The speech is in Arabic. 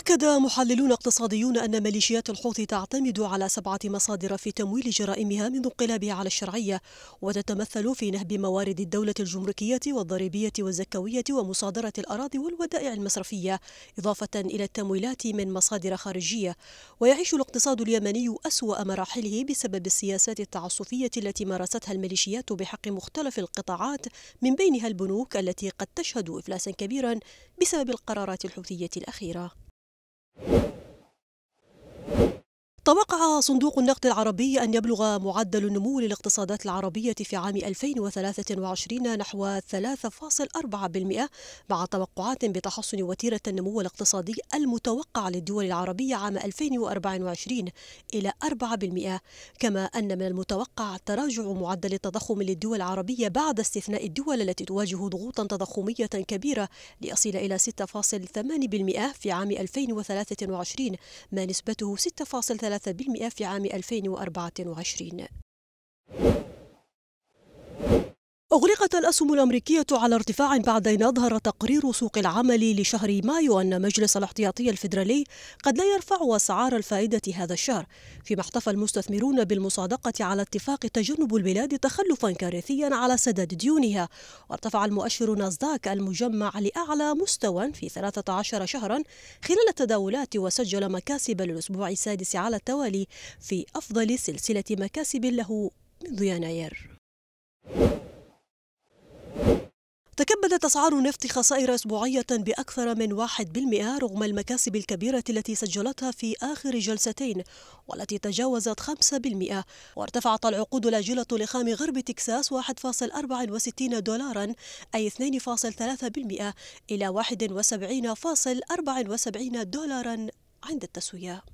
أكد محللون اقتصاديون أن ميليشيات الحوثي تعتمد على سبعة مصادر في تمويل جرائمها منذ انقلابها على الشرعية وتتمثل في نهب موارد الدولة الجمركية والضريبية والزكوية ومصادرة الأراضي والودائع المصرفية إضافة إلى التمويلات من مصادر خارجية ويعيش الاقتصاد اليمني أسوأ مراحله بسبب السياسات التعصفية التي مارستها الميليشيات بحق مختلف القطاعات من بينها البنوك التي قد تشهد إفلاسا كبيرا بسبب القرارات الحوثية الأخيرة you توقع صندوق النقد العربي أن يبلغ معدل النمو للاقتصادات العربية في عام 2023 نحو 3.4% مع توقعات بتحسن وتيرة النمو الاقتصادي المتوقع للدول العربية عام 2024 إلى 4% كما أن من المتوقع تراجع معدل التضخم للدول العربية بعد استثناء الدول التي تواجه ضغوطا تضخمية كبيرة ليصل إلى 6.8% في عام 2023 ما نسبته 6.3 3% في عام 2024 أغلقت الأسهم الأمريكية على ارتفاع بعد أن أظهر تقرير سوق العمل لشهر مايو أن مجلس الاحتياطي الفيدرالي قد لا يرفع أسعار الفائدة هذا الشهر فيما احتفى المستثمرون بالمصادقة على اتفاق تجنب البلاد تخلفا كارثيا على سداد ديونها وارتفع المؤشر ناسداك المجمع لأعلى مستوى في 13 شهرا خلال التداولات وسجل مكاسب للأسبوع السادس على التوالي في أفضل سلسلة مكاسب له منذ يناير تكبدت أسعار النفط خسائر أسبوعية بأكثر من 1% رغم المكاسب الكبيرة التي سجلتها في آخر جلستين والتي تجاوزت 5% وارتفعت العقود الآجلة لخام غرب تكساس 1.64 دولارا أي 2.3% إلى 71.74 دولارا عند التسوية.